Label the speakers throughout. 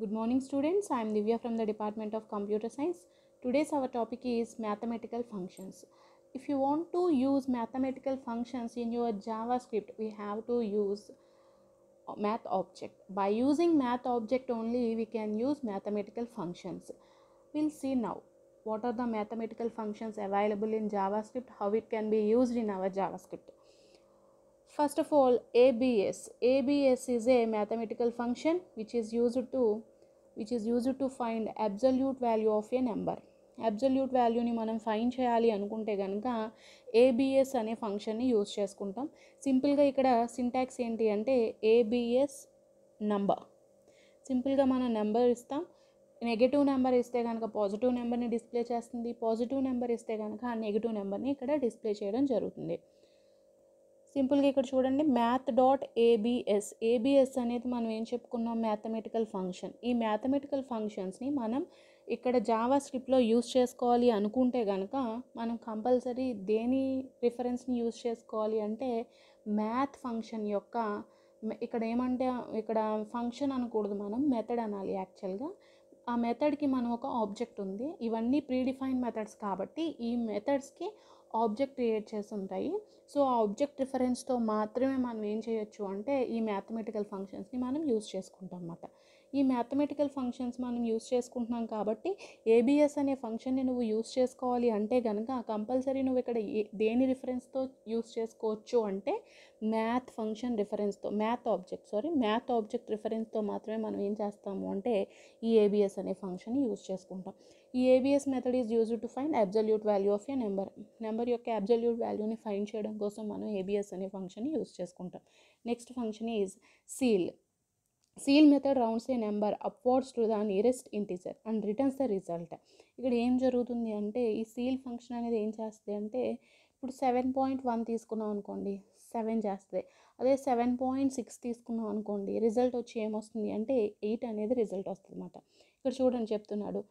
Speaker 1: Good morning students, I am Divya from the Department of Computer Science. Today's our topic is mathematical functions. If you want to use mathematical functions in your JavaScript, we have to use math object. By using math object only, we can use mathematical functions. We'll see now what are the mathematical functions available in JavaScript, how it can be used in our JavaScript. First of all, ABS. ABS is a mathematical function which is used to which is used to find absolute value of a number. Absolute వాల్యూని మనం fine చేయాలి అనుకుంటే కనుక ABS అనే ఫంక్షన్ని use చేసుకుంటాం సింపుల్గా ఇక్కడ సింటాక్స్ ఏంటి అంటే ఏబిఎస్ నంబర్ సింపుల్గా మనం నెంబర్ ఇస్తాం నెగిటివ్ నెంబర్ ఇస్తే కనుక పాజిటివ్ నెంబర్ని డిస్ప్లే చేస్తుంది పాజిటివ్ నెంబర్ ఇస్తే కనుక ఆ నెగిటివ్ నెంబర్ని ఇక్కడ డిస్ప్లే చేయడం జరుగుతుంది సింపుల్గా ఇక్కడ చూడండి మ్యాథ్ డాట్ ఏబిఎస్ ఏబిఎస్ అనేది మనం ఏం చెప్పుకున్నాం మ్యాథమెటికల్ ఫంక్షన్ ఈ మ్యాథమెటికల్ ఫంక్షన్స్ని మనం ఇక్కడ జావా స్క్రిప్ట్లో యూస్ చేసుకోవాలి అనుకుంటే కనుక మనం కంపల్సరీ దేని రిఫరెన్స్ని యూస్ చేసుకోవాలి అంటే మ్యాథ్ ఫంక్షన్ యొక్క ఇక్కడ ఏమంటే ఇక్కడ ఫంక్షన్ అనకూడదు మనం మెథడ్ అనాలి యాక్చువల్గా ఆ మెథడ్కి మనం ఒక ఆబ్జెక్ట్ ఉంది ఇవన్నీ ప్రీడిఫైన్ మెథడ్స్ కాబట్టి ఈ మెథడ్స్కి ఆబ్జెక్ట్ క్రియేట్ చేసి ఉంటాయి సో ఆ ఆబ్జెక్ట్ రిఫరెన్స్తో మాత్రమే మనం ఏం చేయొచ్చు అంటే ఈ మ్యాథమెటికల్ ఫంక్షన్స్ని మనం యూజ్ చేసుకుంటాం అన్నమాట ఈ మ్యాథమెటికల్ ఫంక్షన్స్ మనం యూస్ చేసుకుంటున్నాం కాబట్టి ఏబిఎస్ అనే ఫంక్షన్ని నువ్వు యూస్ చేసుకోవాలి అంటే కనుక కంపల్సరీ నువ్వు ఇక్కడ దేని రిఫరెన్స్తో యూస్ చేసుకోవచ్చు అంటే మ్యాథ్ ఫంక్షన్ రిఫరెన్స్తో math object sorry math object రిఫరెన్స్తో మాత్రమే మనం ఏం చేస్తాము అంటే ఈ ఏబిఎస్ అనే ఫంక్షన్ యూస్ చేసుకుంటాం ఈ ABS method is used to find absolute value of a number number యొక్క అబ్జల్యూట్ వాల్యూని ఫైండ్ చేయడం కోసం మనం ఏబిఎస్ అనే ఫంక్షన్ యూస్ చేసుకుంటాం next function is ceil ceil method rounds a number upwards to the nearest integer and returns the result ఇక్కడ ఏం జరుగుతుంది అంటే ఈ సీల్ ఫంక్షన్ అనేది ఏం చేస్తుంది అంటే ఇప్పుడు సెవెన్ పాయింట్ వన్ తీసుకున్నాం అనుకోండి సెవెన్ చేస్తుంది అదే సెవెన్ పాయింట్ సిక్స్ తీసుకున్నాం అనుకోండి రిజల్ట్ వచ్చి ఏమొస్తుంది అంటే ఎయిట్ అనేది రిజల్ట్ వస్తుంది అన్నమాట ఇక్కడ చూడండి చెప్తున్నాడు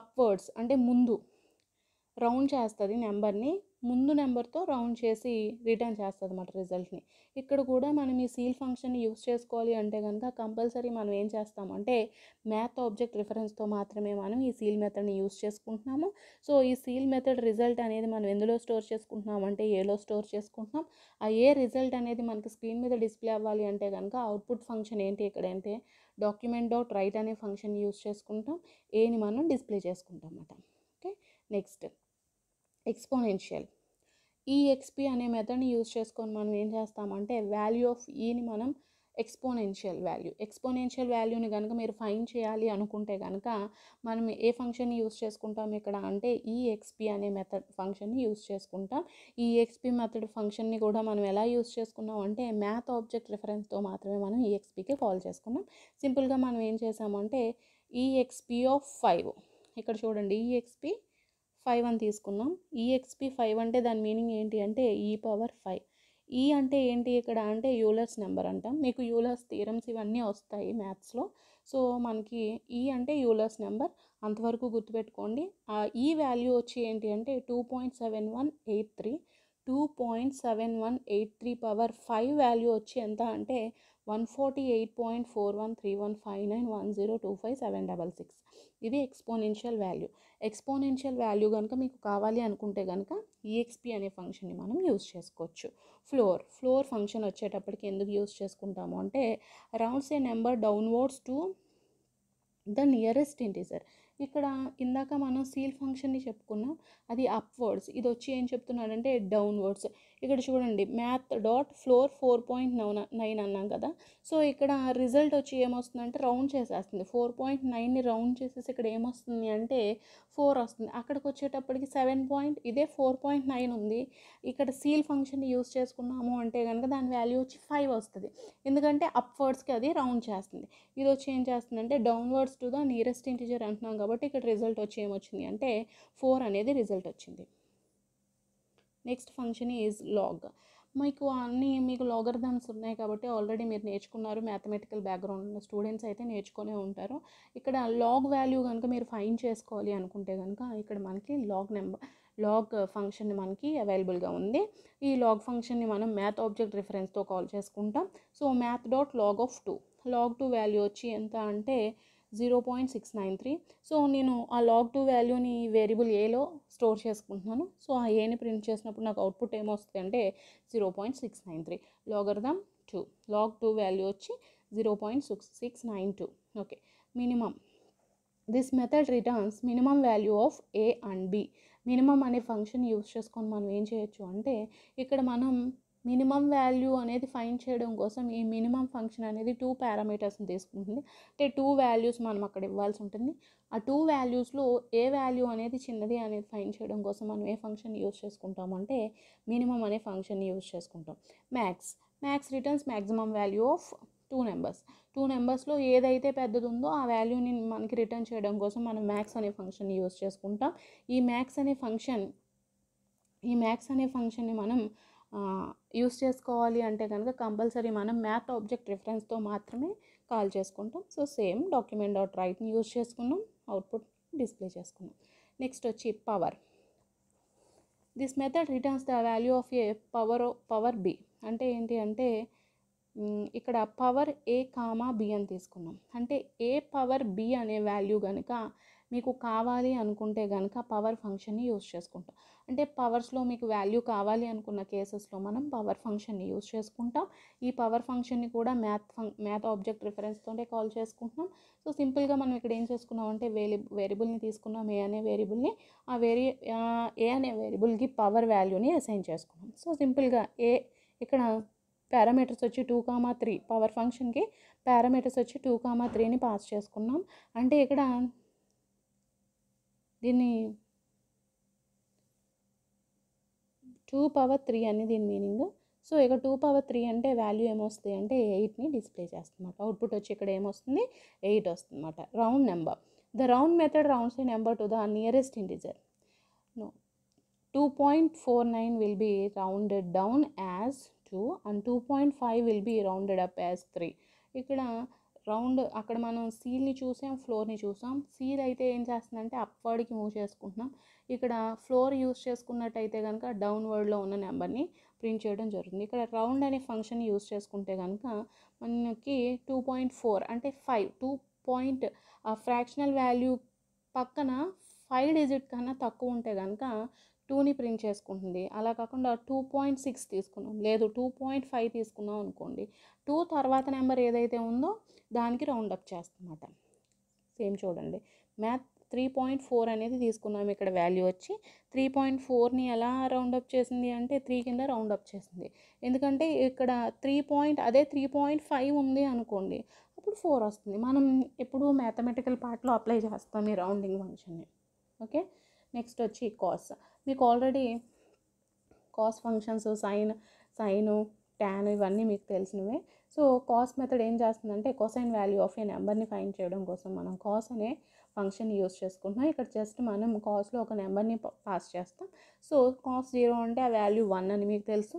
Speaker 1: అప్వర్డ్స్ అంటే ముందు రౌండ్ చేస్తుంది నెంబర్ని ముందు నెంబర్తో రౌండ్ చేసి రిటర్న్ చేస్తుంది అనమాట రిజల్ట్ని ఇక్కడ కూడా మనం ఈ సీల్ ఫంక్షన్ని యూస్ చేసుకోవాలి అంటే కనుక కంపల్సరీ మనం ఏం చేస్తామంటే మ్యాథ్ ఆబ్జెక్ట్ రిఫరెన్స్తో మాత్రమే మనం ఈ సీల్ మెథడ్ని యూస్ చేసుకుంటున్నాము సో ఈ సీల్ మెథడ్ రిజల్ట్ అనేది మనం ఎందులో స్టోర్ చేసుకుంటున్నాం అంటే ఏలో స్టోర్ చేసుకుంటున్నాం ఆ ఏ రిజల్ట్ అనేది మనకి స్క్రీన్ మీద డిస్ప్లే అవ్వాలి అంటే కనుక అవుట్పుట్ ఫంక్షన్ ఏంటి ఇక్కడ అంటే డాక్యుమెంట్ డాట్ రైట్ అనే ఫంక్షన్ యూస్ చేసుకుంటాం ఏని మనం డిస్ప్లే చేసుకుంటాం అన్నమాట ఓకే నెక్స్ట్ ఎక్స్పోనెన్షియల్ ఈ ఎక్స్పి అనే మెథడ్ని యూజ్ చేసుకొని మనం ఏం చేస్తామంటే వాల్యూ ఆఫ్ ఈని మనం ఎక్స్పోనెన్షియల్ వాల్యూ ఎక్స్పోనెన్షియల్ వాల్యూని కనుక మీరు ఫైన్ చేయాలి అనుకుంటే కనుక మనం ఏ ఫంక్షన్ని యూస్ చేసుకుంటాం ఇక్కడ అంటే ఈ ఎక్స్పి అనే మెథడ్ ఫంక్షన్ని యూస్ చేసుకుంటాం ఈ ఎక్స్పి మెథడ్ ఫంక్షన్ని కూడా మనం ఎలా యూస్ చేసుకున్నాం అంటే మ్యాథ్ ఆబ్జెక్ట్ రిఫరెన్స్తో మాత్రమే మనం ఈ ఎక్స్పికి కాల్ చేసుకున్నాం సింపుల్గా మనం ఏం చేసామంటే ఈ ఎక్స్పి ఆఫ్ ఫైవ్ ఇక్కడ చూడండి ఈ ఎక్స్పీ ఫైవ్ అని తీసుకున్నాం ఈఎక్స్పి ఫైవ్ అంటే దాని మీనింగ్ ఏంటి అంటే ఈ పవర్ ఫైవ్ ఈ అంటే ఏంటి ఇక్కడ అంటే యూలర్స్ నెంబర్ అంటాం మీకు యూలర్స్ థీరమ్స్ ఇవన్నీ వస్తాయి మ్యాథ్స్లో సో మనకి ఈ అంటే యూలర్స్ నెంబర్ అంతవరకు గుర్తుపెట్టుకోండి ఈ వాల్యూ వచ్చి ఏంటి అంటే two point seven one eight three two point seven one eight three power five value వచ్చి ఎంత అంటే one forty eight point four one three one five nine one zero two five seven double six ఇది exponential value exponential value కనుక మీకు కావాలి అనుకుంటే కనుక exp e అనే ఫంక్షన్ని మనం యూజ్ చేసుకోవచ్చు ఫ్లోర్ ఫ్లోర్ ఫంక్షన్ వచ్చేటప్పటికి ఎందుకు యూస్ చేసుకుంటాము అంటే rounds a number downwards to the nearest integer ఇక్కడ ఇందాక మనం సీల్ ఫంక్షన్ని చెప్పుకున్నాం అది అప్వర్డ్స్ ఇది వచ్చి ఏం చెప్తున్నాడంటే డౌన్వర్డ్స్ ఇక్కడ చూడండి math dot floor four point nine అన్నాం కదా సో ఇక్కడ రిజల్ట్ వచ్చి ఏమొస్తుందంటే రౌండ్ చేసేస్తుంది ఫోర్ పాయింట్ నైన్ని రౌండ్ చేసేసి ఇక్కడ ఏమొస్తుంది అంటే ఫోర్ వస్తుంది అక్కడికి వచ్చేటప్పటికి సెవెన్ పాయింట్ ఇదే ఫోర్ పాయింట్ నైన్ ఉంది ఇక్కడ సీల్ ఫంక్షన్ యూస్ చేసుకున్నాము అంటే కనుక దాని వాల్యూ వచ్చి ఫైవ్ వస్తుంది ఎందుకంటే అప్వర్డ్స్కి అది రౌండ్ చేస్తుంది ఇది వచ్చి ఏం చేస్తుంది అంటే downwards to the nearest integer అంటున్నాం కాబట్టి ఇక్కడ రిజల్ట్ వచ్చి ఏమొచ్చింది అంటే ఫోర్ అనేది రిజల్ట్ వచ్చింది నెక్స్ట్ ఫంక్షన్ ఈజ్ లాగ్ మీకు అన్నీ మీకు లోగర్థమ్స్ ఉన్నాయి కాబట్టి ఆల్రెడీ మీరు నేర్చుకున్నారు మ్యాథమెటికల్ బ్యాక్గ్రౌండ్ ఉన్న స్టూడెంట్స్ అయితే నేర్చుకునే ఉంటారు ఇక్కడ లాగ్ వాల్యూ కనుక మీరు ఫైన్ చేసుకోవాలి అనుకుంటే కనుక ఇక్కడ మనకి లాగ్ నెంబర్ లాగ్ ఫంక్షన్ మనకి అవైలబుల్గా ఉంది ఈ లాగ్ ఫంక్షన్ని మనం మ్యాథ్ ఆబ్జెక్ట్ రిఫరెన్స్తో కాల్ చేసుకుంటాం so math dot log of two log two value వచ్చి ఎంత అంటే zero point six nine three so నేను ఆ లాగ్ టూ వాల్యూని వేరియబుల్ ఏలో స్టోర్ చేసుకుంటున్నాను సో ఆ ఏని ప్రింట్ చేసినప్పుడు నాకు అవుట్పుట్ ఏమొస్తుంది అంటే zero point six nine three logarithm two log two value వచ్చి zero point six six nine two okay minimum this method returns minimum value of A and b minimum అనే function use చేసుకొని మనం ఏం చేయొచ్చు అంటే ఇక్కడ మనం మినిమం వాల్యూ అనేది ఫైండ్ చేయడం కోసం ఈ మినిమం ఫంక్షన్ అనేది టూ పారామీటర్స్ని తీసుకుంటుంది అంటే టూ వాల్యూస్ మనం అక్కడ ఇవ్వాల్సి ఉంటుంది ఆ టూ వాల్యూస్లో ఏ వాల్యూ అనేది చిన్నది అనేది ఫైండ్ చేయడం కోసం మనం ఏ ఫంక్షన్ యూజ్ చేసుకుంటాం అంటే మినిమం అనే ఫంక్షన్ యూజ్ చేసుకుంటాం max max returns maximum value of two numbers two నెంబర్స్లో ఏదైతే పెద్దది ఉందో ఆ వాల్యూని మనకి రిటర్న్ చేయడం కోసం మనం మ్యాక్స్ అనే ఫంక్షన్ యూజ్ చేసుకుంటాం ఈ మ్యాక్స్ అనే ఫంక్షన్ ఈ మ్యాక్స్ అనే ఫంక్షన్ని మనం యూస్ చేసుకోవాలి అంటే కనుక కంపల్సరీ మనం మ్యాథ్ ఆబ్జెక్ట్ రిఫరెన్స్తో మాత్రమే కాల్ చేసుకుంటాం సో సేమ్ డాక్యుమెంట్ డాట్ రైట్ని యూజ్ చేసుకున్నాం అవుట్పుట్ డిస్ప్లే చేసుకున్నాం నెక్స్ట్ వచ్చి power this method returns the value of a power power b అంటే ఏంటి అంటే ఇక్కడ పవర్ ఏ కామా బి అని తీసుకున్నాం అంటే ఏ పవర్ బి అనే వాల్యూ కనుక మీకు కావాలి అనుకుంటే కనుక పవర్ ఫంక్షన్ని యూజ్ చేసుకుంటాం అంటే పవర్స్లో మీకు వాల్యూ కావాలి అనుకున్న కేసెస్లో మనం పవర్ ఫంక్షన్ని యూజ్ చేసుకుంటాం ఈ పవర్ ఫంక్షన్ని కూడా మ్యాథ్ ఫంక్ మ్యాథ్ ఆబ్జెక్ట్ రిఫరెన్స్తోనే కాల్ చేసుకుంటున్నాం సో సింపుల్గా మనం ఇక్కడ ఏం చేసుకున్నాం అంటే వేలి వేరియబుల్ని తీసుకున్నాం ఏ అనే వేరియబుల్ని ఆ వేరి ఏ అనే వేరియబుల్కి పవర్ వాల్యూని అసైన్ చేసుకున్నాం సో సింపుల్గా ఏ ఇక్కడ పారామీటర్స్ వచ్చి టూ కామా త్రీ పవర్ ఫంక్షన్కి పారామీటర్స్ వచ్చి టూ కామా త్రీని పాస్ చేసుకున్నాం అంటే ఇక్కడ దీన్ని టూ పవర్ త్రీ అని దీని మీనింగ్ సో ఇక టూ పవర్ త్రీ అంటే వాల్యూ ఏమొస్తుంది అంటే ఎయిట్ని డిస్ప్లే చేస్తున్నమాట అవుట్పుట్ వచ్చి ఇక్కడ ఏమొస్తుంది ఎయిట్ వస్తుందన్నమాట round number the round method rounds a number to the nearest integer no two point four nine will be rounded down as two and two point five will be rounded up as three ఇక్కడ round అక్కడ మనం సీల్ని చూసాం ఫ్లోర్ని చూసాం seal అయితే ఏం చేస్తుందంటే అప్వర్డ్కి move చేసుకుంటున్నాం ఇక్కడ ఫ్లోర్ యూస్ చేసుకున్నట్టయితే కనుక డౌన్వర్డ్లో ఉన్న నెంబర్ని ప్రింట్ చేయడం జరుగుతుంది ఇక్కడ రౌండ్ అనే ఫంక్షన్ యూజ్ చేసుకుంటే కనుక మనకి టూ పాయింట్ ఫోర్ అంటే five two point fractional value పక్కన ఫైవ్ డిజిట్ కన్నా తక్కువ ఉంటే కనుక టూని ప్రింట్ చేసుకుంటుంది అలా కాకుండా టూ పాయింట్ సిక్స్ తీసుకున్నాం లేదు టూ పాయింట్ ఫైవ్ తీసుకున్నాం అనుకోండి టూ తర్వాత నెంబర్ ఏదైతే ఉందో దానికి రౌండ్ అప్ చేస్తామన్నమాట సేమ్ చూడండి మ్యాథ్ త్రీ పాయింట్ ఫోర్ అనేది తీసుకున్నాం ఇక్కడ వాల్యూ వచ్చి త్రీ పాయింట్ ఫోర్ని ఎలా రౌండ్ అప్ చేసింది అంటే త్రీ కింద రౌండ్ అప్ చేసింది ఎందుకంటే ఇక్కడ త్రీ పాయింట్ అదే త్రీ పాయింట్ ఫైవ్ ఉంది అనుకోండి అప్పుడు ఫోర్ వస్తుంది మనం ఎప్పుడు మ్యాథమెటికల్ పార్ట్లో అప్లై చేస్తాం ఈ రౌండింగ్ ఫంక్షన్ని ఓకే నెక్స్ట్ వచ్చి కాస్ మీకు already cos functions sine sine tan ఇవన్నీ మీకు తెలిసినవే సో కాస్ మెథడ్ ఏం చేస్తుందంటే కొసైన్ వాల్యూ ఆఫ్ ఏ నెంబర్ని ఫైన్ చేయడం కోసం మనం కాస్ అనే ఫంక్షన్ యూస్ చేసుకుంటున్నాం ఇక్కడ జస్ట్ మనం కాస్లో ఒక నెంబర్ని పాస్ చేస్తాం సో కాస్ జీరో అంటే ఆ వాల్యూ వన్ అని మీకు తెలుసు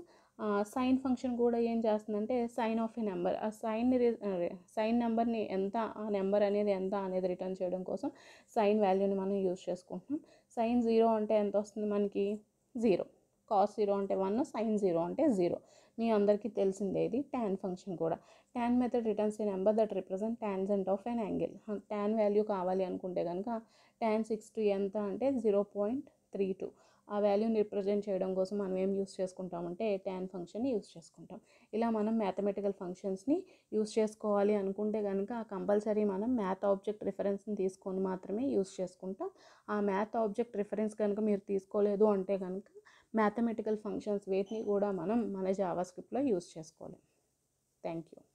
Speaker 1: సైన్ ఫంక్షన్ కూడా ఏం చేస్తుందంటే సైన్ ఆఫ్ ఏ నెంబర్ ఆ సైన్ సైన్ నెంబర్ని ఎంత ఆ నెంబర్ అనేది ఎంత అనేది రిటర్న్ చేయడం కోసం సైన్ వాల్యూని మనం యూజ్ చేసుకుంటున్నాం సైన్ జీరో అంటే ఎంత వస్తుంది మనకి జీరో కాస్ జీరో అంటే వన్ సైన్ జీరో అంటే జీరో మీ అందరికీ తెలిసిందే ఇది ట్యాన్ ఫంక్షన్ కూడా tan method returns a number that represent tangent of an angle tan value కావాలి అనుకుంటే కనుక ట్యాన్ సిక్స్ టూ ఎంత అంటే జీరో పాయింట్ త్రీ టూ ఆ వాల్యూని రిప్రజెంట్ చేయడం కోసం మనం ఏం యూస్ చేసుకుంటామంటే ట్యాన్ ఫంక్షన్ని యూస్ చేసుకుంటాం ఇలా మనం మ్యాథమెటికల్ ఫంక్షన్స్ని యూస్ చేసుకోవాలి అనుకుంటే కనుక కంపల్సరీ మనం మ్యాథ్ ఆబ్జెక్ట్ రిఫరెన్స్ని తీసుకొని మాత్రమే యూస్ చేసుకుంటాం ఆ మ్యాథ్ ఆబ్జెక్ట్ రిఫరెన్స్ కనుక మీరు తీసుకోలేదు అంటే కనుక మ్యాథమెటికల్ ఫంక్షన్స్ వేటిని కూడా మనం మన జావా స్క్రిప్ట్లో యూస్ చేసుకోలేం థ్యాంక్ యూ